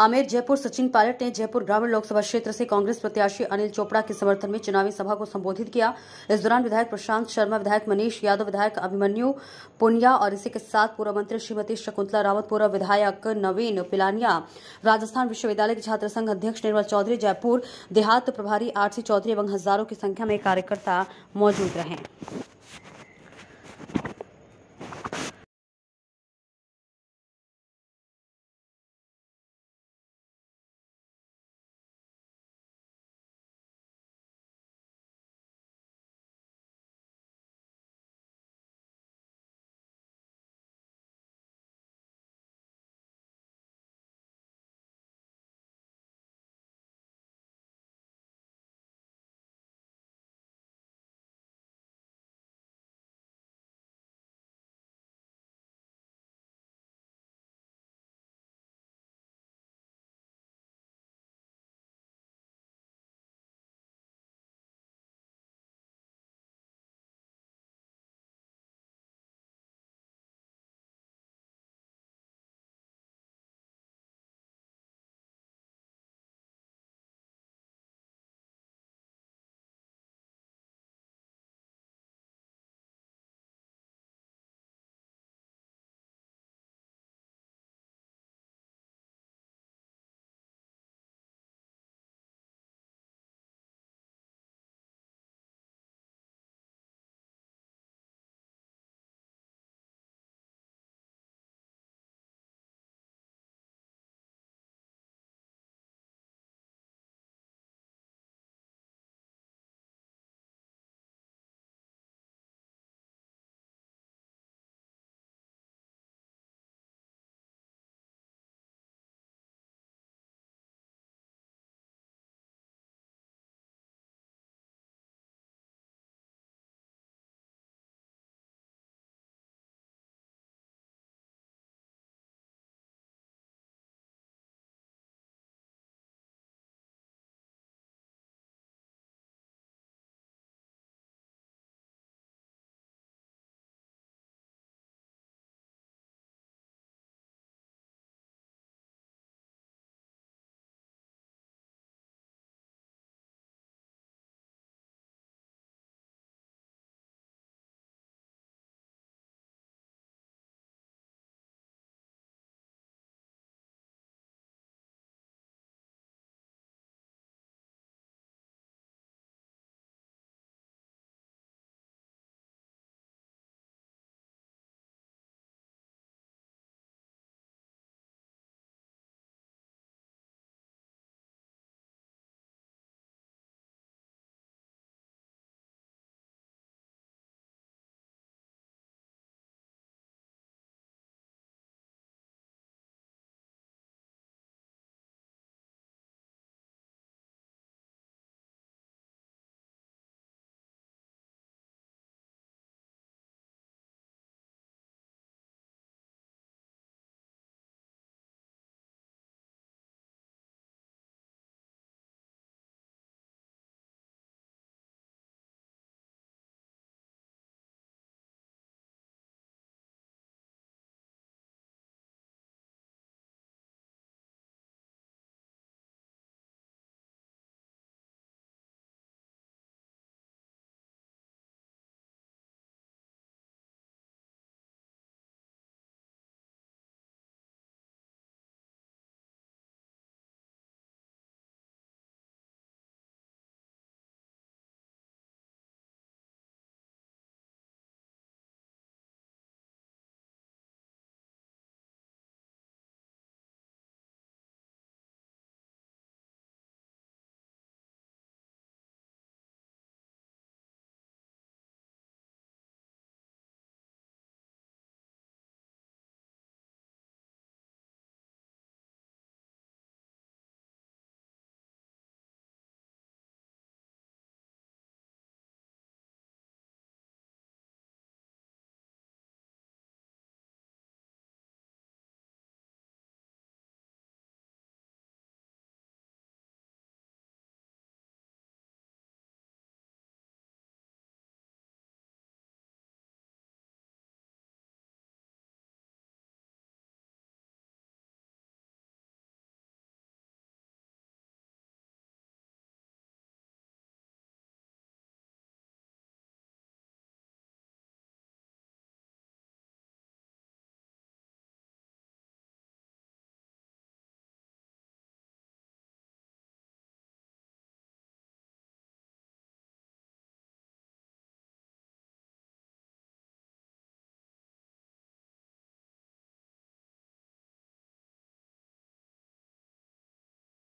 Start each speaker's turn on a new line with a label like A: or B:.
A: Amer Jaipur Sachin pilot ने जयपुर ग्रामीण लोकसभा क्षेत्र से कांग्रेस प्रत्याशी अनिल चोपड़ा के समर्थन में चुनावी सभा को संबोधित किया इस दौरान विधायक प्रशांत शर्मा विधायक मनीष यादव विधायक अभिमन्यु पुनिया और इसी के साथ पूर्व मंत्री श्रीमती शकुंतला रावत पूर्व विधायक नवीन पिलानिया राजस्थान विश्वविद्यालय के छात्र संघ अध्यक्ष निर्मल चौधरी जयपुर देहात प्रभारी आरसी चौधरी एवं हजारों की संख्या में कार्यकर्ता मौजूद रहे